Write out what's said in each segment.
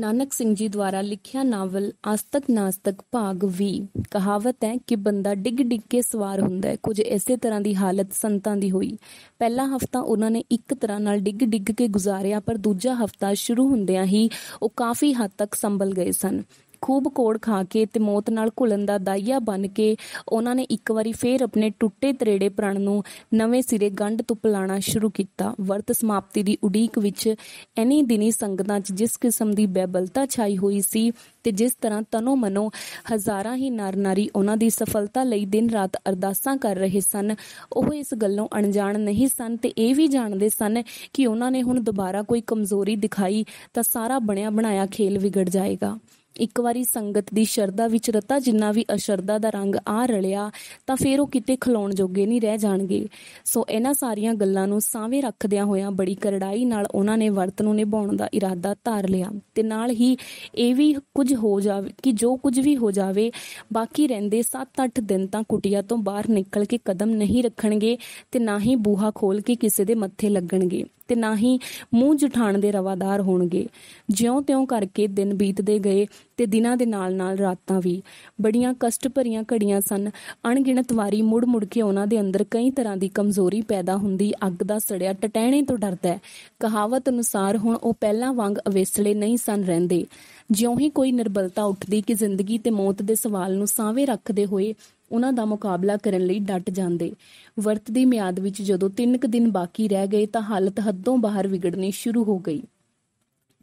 ਨਾਨਕ ਸਿੰਘ ਜੀ ਦੁਆਰਾ ਲਿਖਿਆ ਨਾਵਲ ਆਸਤਕ ਨਾਸਤਕ ਭਾਗ 20 ਕਹਾਵਤ ਹੈ ਕਿ ਬੰਦਾ ਡਿੱਗ ਡਿੱਗ ਕੇ ਸਵਾਰ ਹੁੰਦਾ ਹੈ ਕੁਝ ਇਸੇ ਤਰ੍ਹਾਂ ਦੀ ਹਾਲਤ ਸੰਤਾਂ ਦੀ ਹੋਈ ਪਹਿਲਾ ਹਫਤਾ ਉਹਨਾਂ ਨੇ ਇੱਕ ਤਰ੍ਹਾਂ ਨਾਲ ਡਿੱਗ ਡਿੱਗ ਕੇ ਗੁਜ਼ਾਰਿਆ ਪਰ ਦੂਜਾ ਹਫਤਾ ਸ਼ੁਰੂ ਹੁੰਦਿਆਂ ਹੀ ਉਹ ਕਾਫੀ ਹੱਦ ਤੱਕ ਸੰਭਲ ਗਏ ਸਨ ਖੂਬ ਕੋੜ ਖਾ ਕੇ ਤੇ ਮੌਤ ਨਾਲ ਘੁਲਣ ਦਾ ਦਾਈਆ ਬਣ ਕੇ ਉਹਨਾਂ ਨੇ ਇੱਕ ਵਾਰੀ ਫੇਰ ਆਪਣੇ ਟੁੱਟੇ ਤਰੇੜੇ ਪ੍ਰਣ ਨੂੰ ਨਵੇਂ ਸਿਰੇ ਗੰਢ ਤੋਂ ਪਲਾਣਾ ਸ਼ੁਰੂ ਕੀਤਾ ਵਰਤ ਸਮਾਪਤੀ ਦੀ ਉਡੀਕ ਵਿੱਚ ਐਨੀ ਦਿਨੀ ਸੰਗਤਾਂ 'ਚ ਜਿਸ ਕਿਸਮ ਦੀ ਬੇਬਲਤਾ ਛਾਈ ਹੋਈ ਸੀ ਤੇ ਜਿਸ ਤਰ੍ਹਾਂ ਤਨੋ ਮਨੋ ਹਜ਼ਾਰਾਂ ਹੀ ਨਰ ਨਾਰੀ ਉਹਨਾਂ ਦੀ ਸਫਲਤਾ ਲਈ ਦਿਨ ਰਾਤ ਅਰਦਾਸਾਂ ਕਰ ਰਹੇ ਸਨ ਉਹ ਇਸ ਗੱਲੋਂ ਅਣਜਾਣ ਨਹੀਂ ਸਨ ਤੇ ਇਹ ਵੀ ਜਾਣਦੇ ਸਨ ਕਿ ਉਹਨਾਂ ਨੇ ਹੁਣ ਦੁਬਾਰਾ ਕੋਈ ਕਮਜ਼ੋਰੀ ਦਿਖਾਈ ਤਾਂ ਸਾਰਾ ਬਣਿਆ ਬਣਾਇਆ ਖੇਲ ਵਿਗੜ ਜਾਏਗਾ ਇੱਕ ਵਾਰੀ ਸੰਗਤ ਦੀ ਸ਼ਰਧਾ ਵਿੱਚ ਰਤਾ ਜਿੰਨਾ ਵੀ ਅਸ਼ਰਧਾ ਦਾ ਰੰਗ ਆ ਰਲਿਆ ਤਾਂ ਫਿਰ ਉਹ ਕਿਤੇ ਖਲਾਉਣ ਜੋਗੇ ਨਹੀਂ ਰਹਿ ਜਾਣਗੇ ਸੋ ਇਹਨਾਂ ਸਾਰੀਆਂ ਗੱਲਾਂ ਨੂੰ ਸਾਵੇਂ ਰੱਖਦਿਆਂ ਹੋਇਆਂ ਬੜੀ ਕਰੜਾਈ ਨਾਲ ਉਹਨਾਂ ਨੇ ਵਰਤ ਨੂੰ ਨਿਭਾਉਣ ਦਾ ਇਰਾਦਾ ਧਾਰ ਲਿਆ ਤੇ ਨਾਲ ਹੀ ਇਹ ਵੀ ਕੁਝ ਹੋ ਜਾਵੇ ਕਿ ਜੋ ਕੁਝ ਵੀ ਹੋ ਜਾਵੇ ਬਾਕੀ ਰਹਿੰਦੇ 7-8 ਦਿਨ ਤਾਂ ਕੁਟਿਆ ਤੋਂ ਬਾਹਰ ਨਿਕਲ ਕੇ ਕਦਮ ਨਹੀਂ ਰੱਖਣਗੇ ਤੇ ਨਾ ਹੀ ਬੂਹਾ ਖੋਲ ਕੇ ਕਿਸੇ ਦੇ ਮੱਥੇ ਲੱਗਣਗੇ ਤੇ ਨਾ ਹੀ ਮੂੰਹ ਜਠਾਣ ਦੇ ਰਵਾਦਾਰ ਹੋਣਗੇ ਜਿਉਂ-ਤਿਉਂ ਕਰਕੇ ਦਿਨ ਬੀਤਦੇ ਗਏ ਤੇ ਦਿਨਾਂ ਦੇ ਨਾਲ-ਨਾਲ ਰਾਤਾਂ ਵੀ ਬੜੀਆਂ ਕਸ਼ਟ ਭਰੀਆਂ ਘੜੀਆਂ ਸਨ ਅਣਗਿਣਤ ਵਾਰੀ ਮੁੜ-ਮੁੜ ਕੇ ਉਹਨਾਂ ਦੇ ਅੰਦਰ ਕਈ ਤਰ੍ਹਾਂ ਦੀ ਕਮਜ਼ੋਰੀ ਪੈਦਾ ਹੁੰਦੀ ਅੱਗ ਦਾ ਸੜਿਆ ਟਟਹਿਣੇ ਤੋਂ ਡਰਦਾ ਹੈ ਕਹਾਵਤ ਅਨੁਸਾਰ ਹੁਣ ਉਹ ਪਹਿਲਾਂ ਵਾਂਗ ਅਵੇਸਲੇ ਨਹੀਂ ਸਨ ਰਹਿੰਦੇ ਜਿਉਂ ਹੀ ਕੋਈ ਨਿਰਬਲਤਾ ਉੱਠਦੀ ਕਿ ਜ਼ਿੰਦਗੀ ਤੇ ਮੌਤ ਦੇ ਸਵਾਲ ਨੂੰ ਸਾਵੇਂ ਰੱਖਦੇ ਹੋਏ ਉਹਨਾਂ ਦਾ ਮੁਕਾਬਲਾ ਕਰਨ ਲਈ ਡਟ ਜਾਂਦੇ ਵਰਤ ਦੀ ਮਿਆਦ ਵਿੱਚ ਜਦੋਂ 3 ਦਿਨ ਬਾਕੀ ਰਹਿ ਗਏ ਤਾਂ ਹਾਲਤ ਹੱਦੋਂ ਬਾਹਰ ਵਿਗੜਨੀ ਸ਼ੁਰੂ ਹੋ ਗਈ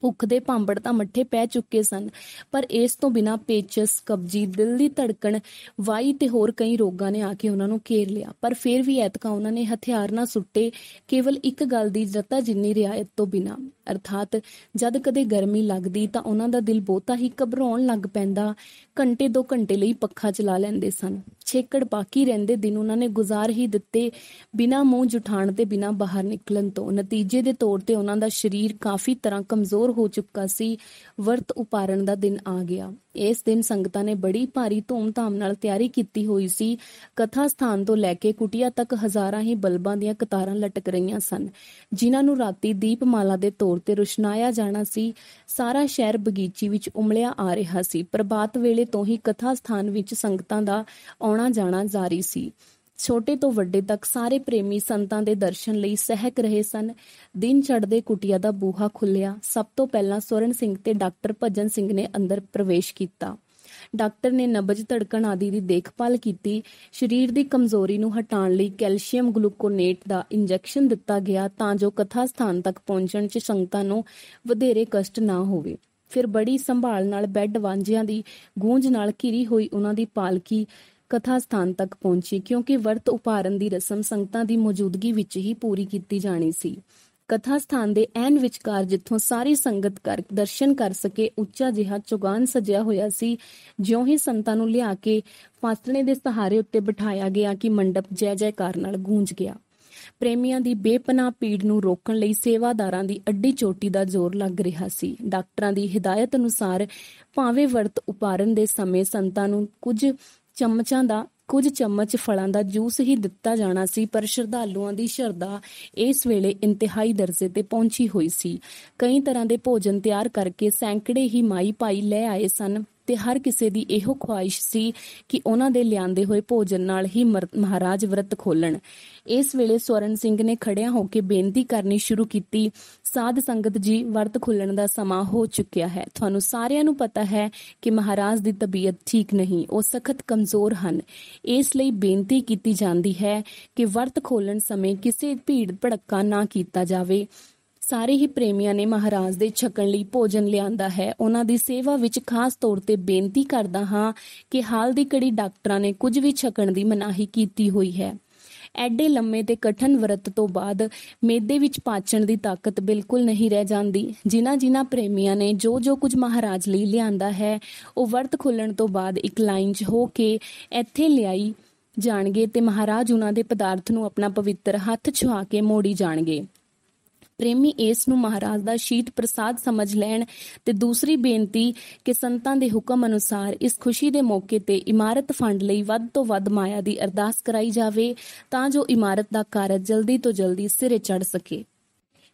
ਭੁੱਖ ਦੇ ਭਾਂਬੜ ਤਾਂ ਮੱਠੇ ਪੈ ਚੁੱਕੇ ਸਨ ਪਰ ਇਸ ਤੋਂ ਬਿਨਾ ਪੇਚਸ ਕਬਜੀ ਦਿਲ ਦੀ ਧੜਕਣ ਵਾਈ ਤੇ ਹੋਰ ਕਈ ਰੋਗਾਂ ਨੇ ਆ ਕੇ ਉਹਨਾਂ ਨੂੰ ਘੇਰ ਲਿਆ ਪਰ ਫਿਰ ਵੀ ਐਤਕਾ ਉਹਨਾਂ ਨੇ ਹਥਿਆਰ ਨਾ ਸੁੱਟੇ ਕੇਵਲ ਇੱਕ ਗੱਲ ਦੀ ਜੱਤਾ ਜਿੰਨੀ ਰਿਆਇਤ ਤੋਂ ਬਿਨਾ ਅਰਥਾਤ ਜਦ ਕਦੇ ਗਰਮੀ ਲੱਗਦੀ ਤਾਂ ਉਹਨਾਂ ਦਾ ਦਿਲ ਬਹੁਤਾ ਹੀ ਘਬਰਾਉਣ ਲੱਗ ਪੈਂਦਾ ਘੰਟੇ ਦੋ ਘੰਟੇ ਲਈ ਪੱਖਾ ਚਲਾ ਲੈਂਦੇ ਸਨ ਛੇਕੜ ਬਾਕੀ ਰਹਿੰਦੇ ਦਿਨ ਉਹਨਾਂ ਨੇ ਗੁਜ਼ਾਰ ਹੀ ਦਿੱਤੇ ਬਿਨਾ ਮੂੰਹ ਜੁਠਾਣ ਤੇ ਬਿਨਾ ਬਾਹਰ ਨਿਕਲਣ ਤੋਂ ਨਤੀਜੇ ਦੇ ਤੌਰ ਤੇ ਉਹਨਾਂ ਦਾ ਸਰੀਰ ਕਾਫੀ ਤਰ੍ਹਾਂ ਕਮਜ਼ੋਰ ਕਮਜ਼ੋਰ ਹੋ ਚੁੱਕਾ ਸੀ ਵਰਤ ਉਪਾਰਨ ਦਾ ਦਿਨ ਆ ਗਿਆ ਇਸ ਦਿਨ ਸੰਗਤਾਂ ਨੇ ਬੜੀ ਭਾਰੀ ਧੂਮ-ਧਾਮ ਨਾਲ ਤਿਆਰੀ ਕੀਤੀ ਹੋਈ ਸੀ ਕਥਾ ਸਥਾਨ ਤੋਂ ਲੈ ਕੇ ਕੁਟਿਆ ਤੱਕ ਹਜ਼ਾਰਾਂ ਹੀ ਬਲਬਾਂ ਦੀਆਂ ਕਤਾਰਾਂ ਲਟਕ ਰਹੀਆਂ ਸਨ ਜਿਨ੍ਹਾਂ ਨੂੰ ਰਾਤੀ ਦੀਪਮਾਲਾ ਦੇ ਤੌਰ ਤੇ ਰੁਸ਼ਨਾਇਆ ਜਾਣਾ ਸੀ ਸਾਰਾ ਸ਼ਹਿਰ ਬਗੀਚੀ ਵਿੱਚ ਉਮਲਿਆ ਆ ਰਿਹਾ ਸੀ ਪ੍ਰਭਾਤ ਵੇਲੇ ਤੋਂ ਹੀ ਕਥਾ ਸਥਾਨ ਵਿੱਚ ਸੰਗਤਾਂ ਦਾ ਆਉਣਾ ਜਾਣਾ ਜਾਰੀ ਸੀ ਛੋਟੇ ਤੋਂ ਵੱਡੇ ਤੱਕ ਸਾਰੇ ਪ੍ਰੇਮੀ ਸੰਤਾਂ ਦੇ ਦਰਸ਼ਨ ਲਈ ਸਹਿਕ ਰਹੇ ਸਨ ਦਿਨ ਚੜ੍ਹਦੇ ਕੁਟਿਆ ਦਾ ਬੂਹਾ ਖੁੱਲਿਆ ਸਭ ਤੋਂ ਪਹਿਲਾਂ ਸੋਰਨ ਸਿੰਘ ਤੇ ਡਾਕਟਰ ਭਜਨ ਸਿੰਘ ਨੇ ਅੰਦਰ ਪ੍ਰਵੇਸ਼ ਕੀਤਾ ਡਾਕਟਰ ਨੇ ਨਬਜ ਧੜਕਣ ਆਦਿ ਦੀ ਦੇਖਭਾਲ ਕੀਤੀ ਸਰੀਰ ਦੀ ਕਮਜ਼ੋਰੀ ਨੂੰ ਹਟਾਉਣ ਲਈ ਕੈਲਸ਼ੀਅਮ ਗਲੂਕੋਨੇਟ ਦਾ ਇੰਜੈਕਸ਼ਨ ਦਿੱਤਾ ਗਿਆ ਤਾਂ ਜੋ ਕਥਾ ਸਥਾਨ ਤੱਕ ਪਹੁੰਚਣ 'ਚ ਸੰਗਤਾਂ ਨੂੰ ਵਧੇਰੇ ਕਸ਼ਟ ਨਾ ਹੋਵੇ ਫਿਰ ਬੜੀ ਸੰਭਾਲ ਨਾਲ ਬੈੱਡ ਵਾਂਝਿਆਂ ਦੀ ਗੂੰਜ ਨਾਲ ਘਿਰੀ ਹੋਈ ਉਹਨਾਂ ਦੀ ਪਾਲਕੀ ਕਥਾ ਸਥਾਨ ਤੱਕ ਪਹੁੰਚੀ ਕਿਉਂਕਿ ਵਰਤ ਉਪਾਰਨ ਦੀ ਰਸਮ ਸੰਗਤਾਂ ਦੀ ਮੌਜੂਦਗੀ ਵਿੱਚ ਹੀ ਪੂਰੀ ਕੀਤੀ ਜਾਣੀ ਸੀ ਕਥਾ ਸਥਾਨ ਦੇ ਐਨ ਵਿਚਕਾਰ ਜਿੱਥੋਂ ਸਾਰੀ ਸੰਗਤ ਕਰ ਦਰਸ਼ਨ ਕਰ ਸਕੇ ਉੱਚਾ ਜਿਹਾ ਚੁਗਾਨ ਸਜਿਆ ਹੋਇਆ ਸੀ ਜਿਉਂ ਹੀ ਸੰਤਾਂ ਨੂੰ ਲਿਆ ਕੇ ਫਾਸਲੇ ਦੇ ਸਹਾਰੇ ਉੱਤੇ ਬਿਠਾਇਆ ਗਿਆ ਕਿ ਮੰਡਪ ਜੈ ਜੈਕਾਰ ਨਾਲ ਗੂੰਜ ਗਿਆ ਪ੍ਰੇਮੀਆਂ ਦੀ ਬੇਪਨਾਹ ਪੀੜ ਨੂੰ ਰੋਕਣ ਲਈ ਸੇਵਾਦਾਰਾਂ ਦੀ ਅੱਡੀ ਚੋਟੀ ਦਾ ਜ਼ੋਰ ਲੱਗ ਰਿਹਾ ਸੀ ਡਾਕਟਰਾਂ ਦੀ ਹਿਦਾਇਤ ਅਨੁਸਾਰ ਭਾਵੇਂ ਵਰਤ ਉਪਾਰਨ ਦੇ ਸਮੇਂ ਸੰਤਾਂ ਨੂੰ ਕੁਝ ਚਮਚਾਂ ਦਾ ਕੁਝ ਚਮਚ ਫਲਾਂ ਦਾ ਜੂਸ ਹੀ ਦਿੱਤਾ ਜਾਣਾ ਸੀ ਪਰ ਸ਼ਰਧਾਲੂਆਂ ਦੀ ਸ਼ਰਧਾ ਇਸ ਵੇਲੇ ਇੰਤਹਾਈ ਦਰਜੇ ਤੇ ਪਹੁੰਚੀ ਹੋਈ ਸੀ ਕਈ ਤਰ੍ਹਾਂ ਦੇ ਭੋਜਨ ਤਿਆਰ ਕਰਕੇ ਸੈਂਕੜੇ ਹੀ ਮਾਈ ਭਾਈ ਲੈ ਆਏ ਸਨ ਤੇ ਹਰ ਕਿਸੇ ਦੀ ਇਹੋ ਖੁਆਇਸ਼ ਸੀ ਕਿ ਉਹਨਾਂ ਦੇ ਲਿਆਂਦੇ ਹੋਏ ਭੋਜਨ ਨਾਲ ਹੀ ਮਹਾਰਾਜ ਵਰਤ ਖੋਲਣ ਇਸ ਵੇਲੇ ਸਵਰਨ ਸਿੰਘ ਨੇ ਖੜਿਆ ਹੋ ਕੇ ਬੇਨਤੀ ਕਰਨੀ ਸ਼ੁਰੂ ਕੀਤੀ ਸਾਧ ਸੰਗਤ ਜੀ ਵਰਤ ਖੁੱਲਣ ਦਾ ਸਮਾਂ ਹੋ ਚੁੱਕਿਆ ਹੈ ਤੁਹਾਨੂੰ ਸਾਰਿਆਂ ਨੂੰ ਪਤਾ ਹੈ ਕਿ ਮਹਾਰਾਜ ਦੀ ਤਬੀਅਤ ਠੀਕ ਨਹੀਂ ਉਹ ਸਖਤ ਕਮਜ਼ੋਰ ਹਨ ਇਸ ਲਈ ਬੇਨਤੀ ਕੀਤੀ ਜਾਂਦੀ ਹੈ ਕਿ ਵਰਤ ਖੋਲਣ ਸਮੇਂ ਕਿਸੇ ਭੀੜ ਭੜੱਕਾ ਨਾ ਕੀਤਾ ਜਾਵੇ ਸਾਰੇ ਹੀ ਪ੍ਰੇਮੀਆਂ ਨੇ ਮਹਾਰਾਜ ਦੇ ਛਕਣ ਲਈ ਭੋਜਨ ਲਿਆਂਦਾ ਹੈ ਉਹਨਾਂ ਦੀ ਸੇਵਾ ਵਿੱਚ ਖਾਸ ਤੌਰ ਤੇ ਬੇਨਤੀ ਕਰਦਾ ਹਾਂ ਕਿ ਹਾਲ ਦੀ ਕੜੀ ਡਾਕਟਰਾਂ ਨੇ ਕੁਝ ਵੀ ਛਕਣ ਦੀ ਮਨਾਹੀ ਕੀਤੀ ਹੋਈ ਹੈ ਐਡੇ ਲੰਮੇ ਤੇ ਕਠਨ ਵਰਤ ਤੋਂ ਬਾਅਦ ਮੇਦੇ ਵਿੱਚ ਪਾਚਣ ਦੀ ਤਾਕਤ ਬਿਲਕੁਲ ਨਹੀਂ ਰਹਿ ਜਾਂਦੀ ਜਿਨ੍ਹਾਂ ਜਿਨ੍ਹਾਂ ਪ੍ਰੇਮੀਆਂ ਨੇ ਜੋ ਜੋ ਕੁਝ ਮਹਾਰਾਜ ਲਈ ਲਿਆਂਦਾ ਹੈ ਉਹ ਵਰਤ ਖੁੱਲਣ ਤੋਂ ਬਾਅਦ ਇੱਕ ਲਾਈਨ 'ਚ ਹੋ ਕੇ ਇੱਥੇ ਲਿਆਈ ਜਾਣਗੇ ਤੇ ਮਹਾਰਾਜ ਉਹਨਾਂ ਦੇ ਪਦਾਰਥ ਨੂੰ ਆਪਣਾ ਪਵਿੱਤਰ ਹੱਥ ਛੁਆ ਕੇ ਮੋੜੀ ਜਾਣਗੇ ਪ੍ਰੇਮੀ ਇਸ ਨੂੰ ਮਹਾਰਾਜ ਦਾ ਸ਼ੀਤ ਪ੍ਰਸਾਦ ਸਮਝ ਲੈਣ ਤੇ ਦੂਸਰੀ ਬੇਨਤੀ ਕਿ ਸੰਤਾਂ ਦੇ ਹੁਕਮ ਅਨੁਸਾਰ ਇਸ ਖੁਸ਼ੀ ਦੇ ਮੌਕੇ ਤੇ ਇਮਾਰਤ ਫੰਡ ਲਈ ਵੱਧ ਤੋਂ ਵੱਧ ਮਾਇਆ ਦੀ ਅਰਦਾਸ ਕਰਾਈ ਜਾਵੇ ਤਾਂ ਜੋ ਇਮਾਰਤ ਦਾ ਕਾਰਜ ਜਲਦੀ ਤੋਂ ਜਲਦੀ ਸਿਰੇ ਚੜ ਸਕੇ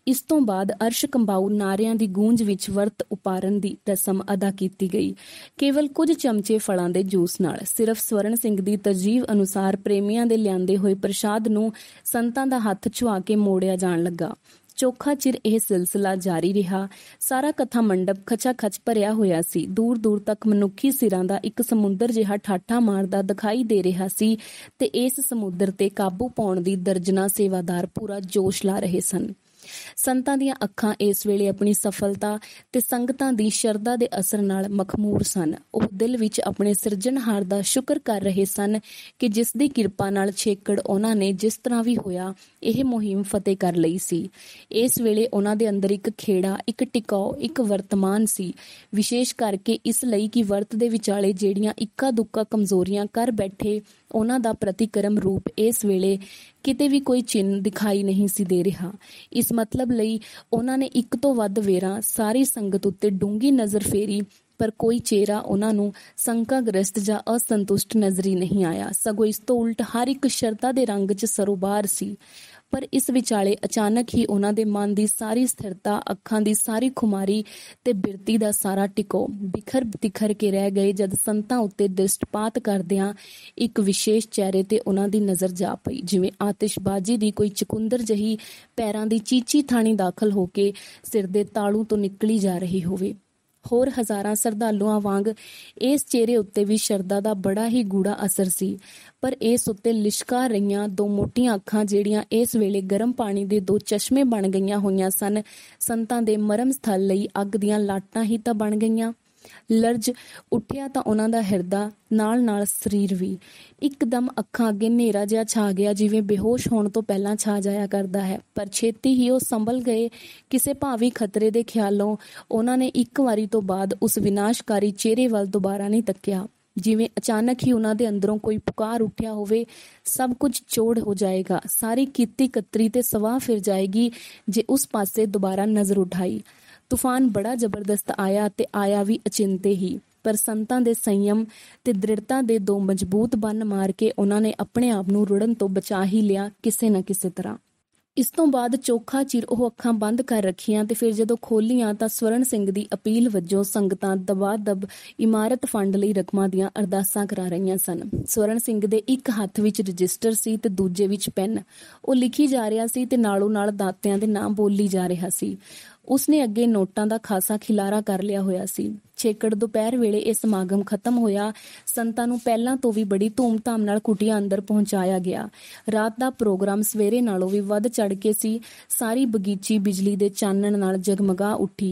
ਇਸ ਤੋਂ ਬਾਅਦ ਅਰਸ਼ ਕੰਬਾਉ ਨਾਰਿਆਂ ਦੀ ਗੂੰਜ ਵਿੱਚ ਵਰਤ ਉਪਾਰਨ ਦੀ ਤਸਮ ਅਦਾ ਕੀਤੀ ਗਈ ਕੇਵਲ ਕੁਝ ਚਮਚੇ ਫਲਾਂ ਦੇ ਜੂਸ ਨਾਲ ਸਿਰਫ ਸਵਰਨ ਸਿੰਘ ਦੀ ਤਰਜੀਬ ਅਨੁਸਾਰ ਪ੍ਰੇਮੀਆਂ ਦੇ ਲਿਆਂਦੇ ਹੋਏ ਪ੍ਰਸ਼ਾਦ ਨੂੰ ਸੰਤਾਂ ਦਾ ਹੱਥ ਛੁਆ ਕੇ ਮੋੜਿਆ ਜਾਣ ਲੱਗਾ ਚੋਖਾ ਚਿਰ ਇਹ ਸਿਲਸਿਲਾ ਜਾਰੀ ਰਿਹਾ ਸਾਰਾ ਕਥਾ ਮੰਡਪ ਖਚਾ ਖਚ ਭਰਿਆ ਹੋਇਆ ਸੀ ਦੂਰ ਦੂਰ ਤੱਕ ਮਨੁੱਖੀ ਸਿਰਾਂ ਦਾ ਇੱਕ ਸਮੁੰਦਰ ਜਿਹਾ ਠਾਠਾ ਮਾਰਦਾ ਦਿਖਾਈ ਦੇ ਰਿਹਾ ਸੀ ਤੇ ਇਸ ਸਮੁੰਦਰ ਤੇ ਕਾਬੂ ਪਾਉਣ ਦੀ ਦਰਜਨਾ ਸੇਵਾਦਾਰ ਪੂਰਾ ਜੋਸ਼ ਲਾ ਰਹੇ ਸਨ ਸੰਤਾਂ ਦੀਆਂ ਅੱਖਾਂ ਇਸ ਵੇਲੇ ਆਪਣੀ ਸਫਲਤਾ ਤੇ ਸੰਗਤਾਂ ਦੀ ਸ਼ਰਧਾ ਦੇ ਅਸਰ ਨਾਲ ਮਖਮੂਰ ਸਨ ਉਹ ਦਿਲ ਵਿੱਚ ਆਪਣੇ ਸਿਰਜਣਹਾਰ ਦਾ ਸ਼ੁਕਰ ਕਰ ਰਹੇ ਸਨ ਕਿ ਜਿਸ ਦੀ ਕਿਰਪਾ ਨਾਲ ਛੇਕੜ ਉਹਨਾਂ ਨੇ ਜਿਸ ਤਰ੍ਹਾਂ ਵੀ ਹੋਇਆ ਇਹ ਮੁਹਿੰਮ ਫਤਿਹ ਕਰ ਲਈ ਸੀ ਇਸ ਵੇਲੇ ਉਹਨਾਂ ਦੇ ਅੰਦਰ ਇੱਕ ਖੇੜਾ ਇੱਕ ਟਿਕਾਉ ਇੱਕ ਵਰਤਮਾਨ ਸੀ ਵਿਸ਼ੇਸ਼ ਕਰਕੇ ਇਸ ਲਈ ਕਿ ਵਰਤ ਦੇ ਵਿਚਾਲੇ ਜਿਹੜੀਆਂ ਇੱਕਾ ਦੁੱਕਾ ਕਮਜ਼ੋਰੀਆਂ ਕਰ ਬੈਠੇ ਉਹਨਾਂ ਦਾ ਪ੍ਰਤੀਕਰਮ ਰੂਪ ਇਸ ਵੇਲੇ ਕਿਤੇ ਵੀ ਕੋਈ ਚਿੰਨ ਦਿਖਾਈ ਨਹੀਂ ਸੀ ਦੇ ਰਿਹਾ ਇਸ ਮਤਲਬ ਲਈ ਉਹਨਾਂ ਨੇ ਇੱਕ ਤੋਂ ਵੱਧ ਵੇਰਾ ਸਾਰੀ ਸੰਗਤ ਉੱਤੇ ਡੂੰਗੀ ਨਜ਼ਰ ਫੇਰੀ ਪਰ ਕੋਈ ਚਿਹਰਾ ਉਹਨਾਂ ਨੂੰ ਸੰਕਾਗ੍ਰਸਤ ਜਾਂ ਅਸੰਤੁਸ਼ਟ ਨਜ਼ਰੀ ਨਹੀਂ ਆਇਆ ਸਗੋਂ ਇਸ ਤੋਂ ਉਲਟ ਹਰ ਇੱਕ ਸ਼ਰਧਾ ਦੇ ਰੰਗ 'ਚ ਸਰੋਬਾਰ ਸੀ ਪਰ ਇਸ ਵਿਚਾਲੇ ਅਚਾਨਕ ਹੀ ਉਹਨਾਂ ਦੇ ਮਨ ਦੀ ਸਾਰੀ ਸਥਿਰਤਾ ਅੱਖਾਂ ਦੀ ਸਾਰੀ ਖੁਮਾਰੀ ਤੇ ਬਿਰਤੀ ਦਾ ਸਾਰਾ ਟਿਕੋ ਬਿਖਰ ਤਿਖਰ ਕੇ ਰਹਿ ਗਏ ਜਦ ਸੰਤਾਂ ਉੱਤੇ ਦ੍ਰਿਸ਼ਟਪਾਤ ਕਰਦਿਆਂ ਇੱਕ ਵਿਸ਼ੇਸ਼ ਚਿਹਰੇ ਤੇ ਉਹਨਾਂ ਦੀ ਨਜ਼ਰ ਜਾ ਪਈ ਜਿਵੇਂ ਆਤਿਸ਼ਬਾਜ਼ੀ ਦੀ ਕੋਈ ਚਕੁੰਦਰ ਜਹੀ ਪੈਰਾਂ ਦੀ ਚੀਚੀ ਥਾਣੀ ਦਾਖਲ ਹੋ ਕੇ ਸਿਰ ਦੇ ਤਾਲੂ ਤੋਂ ਨਿਕਲੀ ਜਾ ਰਹੀ ਹੋਵੇ ਹੋਰ ਹਜ਼ਾਰਾਂ ਸਰਦਾਲੂਆਂ ਵਾਂਗ ਇਸ ਚਿਹਰੇ ਉੱਤੇ ਵੀ ਸ਼ਰਦਾ ਦਾ ਬੜਾ ਹੀ ਗੂੜਾ ਅਸਰ ਸੀ ਪਰ ਇਸ ਉੱਤੇ ਲਿਸ਼ਕਾ ਰਹੀਆਂ ਦੋ ਮੋਟੀਆਂ ਅੱਖਾਂ ਜਿਹੜੀਆਂ ਇਸ ਵੇਲੇ ਗਰਮ ਪਾਣੀ ਦੇ ਦੋ ਚਸ਼ਮੇ ਬਣ ਗਈਆਂ ਹੋਈਆਂ ਸਨ ਸੰਤਾਂ ਦੇ ਮਰਮ ਸਥਲ ਲਈ ਅੱਗ ਦੀਆਂ ਲਾਟਾਂ ਹੀ ਤਾਂ ਬਣ ਗਈਆਂ ਲਰਜ ਉੱਠਿਆ ਤਾਂ ਉਹਨਾਂ ਦਾ ਹਿਰਦਾ ਨਾਲ-ਨਾਲ ਸਰੀਰ ਵੀ ਇੱਕਦਮ ਅੱਖਾਂ ਅੱਗੇ ਹਨੇਰਾ ਜਿਹਾ ਛਾ ਗਿਆ ਜਿਵੇਂ ਬੇਹੋਸ਼ ਹੋਣ ਤੋਂ ਪਹਿਲਾਂ ਛਾ ਜਾਇਆ ਕਰਦਾ ਹੈ ਪਰ ਛੇਤੀ ਹੀ ਉਹ ਸੰਭਲ ਗਏ ਕਿਸੇ ਭਾਵੀ ਖਤਰੇ ਦੇ ਖਿਆਲੋਂ ਉਹਨਾਂ ਨੇ ਇੱਕ ਵਾਰੀ ਤੋਂ ਬਾਅਦ ਉਸ ਵਿਨਾਸ਼ਕਾਰੀ ਚਿਹਰੇ ਵੱਲ ਦੁਬਾਰਾ ਨਹੀਂ ਤੱਕਿਆ ਜਿਵੇਂ ਅਚਾਨਕ ਹੀ ਉਹਨਾਂ ਦੇ ਅੰਦਰੋਂ ਕੋਈ ਪੁਕਾਰ ਉੱਠਿਆ ਹੋਵੇ ਸਭ ਕੁਝ ਚੋੜ ਹੋ ਜਾਏਗਾ ਸਾਰੀ ਕੀਤੀ ਕਤਰੀ ਤੇ ਸਵਾਹ ਫਿਰ ਜਾਏਗੀ ਜੇ ਉਸ ਪਾਸੇ ਦੁਬਾਰਾ ਨਜ਼ਰ ਉਠਾਈ ਤੂਫਾਨ ਬੜਾ ਜ਼ਬਰਦਸਤ ਆਇਆ ਤੇ ਆਇਆ ਵੀ ਅਚਿੰਤੇ ਹੀ ਪਰ ਸੰਤਾਂ ਦੇ ਸੰਯਮ ਤੇ ਦ੍ਰਿੜਤਾ ਦੇ ਦੋ ਮਜ਼ਬੂਤ ਬੰਨ ਮਾਰ ਕੇ ਉਹਨਾਂ ਨੇ ਆਪਣੇ ਆਪ ਨੂੰ ਰੁੜਨ ਤੋਂ ਬਚਾ ਹੀ ਲਿਆ ਕਿਸੇ ਨਾ ਕਿਸੇ ਤਰ੍ਹਾਂ ਇਸ ਤੋਂ ਬਾਅਦ ਚੋਖਾ ਚਿਰ ਉਹ ਅੱਖਾਂ ਬੰਦ ਕਰ ਰੱਖੀਆਂ ਤੇ ਫਿਰ ਜਦੋਂ ਖੋਲੀਆਂ ਤਾਂ ਸਵਰਨ ਸਿੰਘ ਦੀ ਅਪੀਲ ਵੱਜੋਂ ਸੰਗਤਾਂ ਦਬਾ-ਦਬ ਇਮਾਰਤ ਫੰਡ ਲਈ ਰਕਮਾਂ ਦੀਆਂ ਅਰਦਾਸਾਂ ਕਰਾ ਰਹੀਆਂ ਸਨ ਸਵਰਨ ਸਿੰਘ ਦੇ ਇੱਕ ਹੱਥ ਵਿੱਚ ਰਜਿਸਟਰ ਸੀ ਤੇ ਦੂਜੇ ਵਿੱਚ ਪੈਨ ਉਹ ਲਿਖੀ ਜਾ ਰਿਹਾ ਸੀ ਤੇ ਨਾਲੋਂ ਨਾਲ ਦਾਤਿਆਂ ਦੇ ਨਾਮ ਬੋਲੀ ਜਾ ਰਿਹਾ ਸੀ ਉਸਨੇ ਅੱਗੇ ਨੋਟਾਂ ਦਾ ਖਾਸਾ ਖਿਲਾਰਾ ਕਰ ਲਿਆ ਹੋਇਆ ਸੀ ਛੇਕੜ ਦੁਪਹਿਰ ਵੇਲੇ ਇਹ ਸਮਾਗਮ ਖਤਮ ਹੋਇਆ ਸੰਤਾਂ ਨੂੰ ਪਹਿਲਾਂ ਤੋਂ ਵੀ ਬੜੀ ਧੂਮ-ਧਾਮ ਨਾਲ ਕੁਟੀਆਂ ਅੰਦਰ ਪਹੁੰਚਾਇਆ ਗਿਆ ਰਾਤ ਦਾ ਪ੍ਰੋਗਰਾਮ ਸਵੇਰੇ ਨਾਲੋਂ ਵੀ ਵੱਧ ਚੜ ਕੇ ਸੀ ਸਾਰੀ ਬਗੀਚੀ ਬਿਜਲੀ ਦੇ ਚਾਨਣ ਨਾਲ ਜਗਮਗਾ ਉੱਠੀ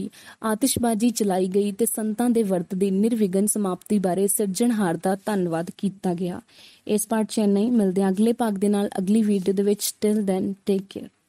ਆਤਿਸ਼ਬਾਜ਼ੀ ਚਲਾਈ ਗਈ ਤੇ ਸੰਤਾਂ ਦੇ ਵਰਤ ਦੀ ਨਿਰਵਿਘਨ ਸਮਾਪਤੀ ਬਾਰੇ ਸਿਰਜਣਹਾਰ ਦਾ ਧੰਨਵਾਦ ਕੀਤਾ ਗਿਆ ਇਸ ਪਾਠ ਚੈਨਈ ਮਿਲਦੇ ਅਗਲੇ ਭਾਗ ਦੇ ਨਾਲ ਅਗਲੀ ਵੀਡੀਓ ਦੇ ਵਿੱਚ ਟਿਲ ਦੈਨ ਟੇਕ ਕੇਅਰ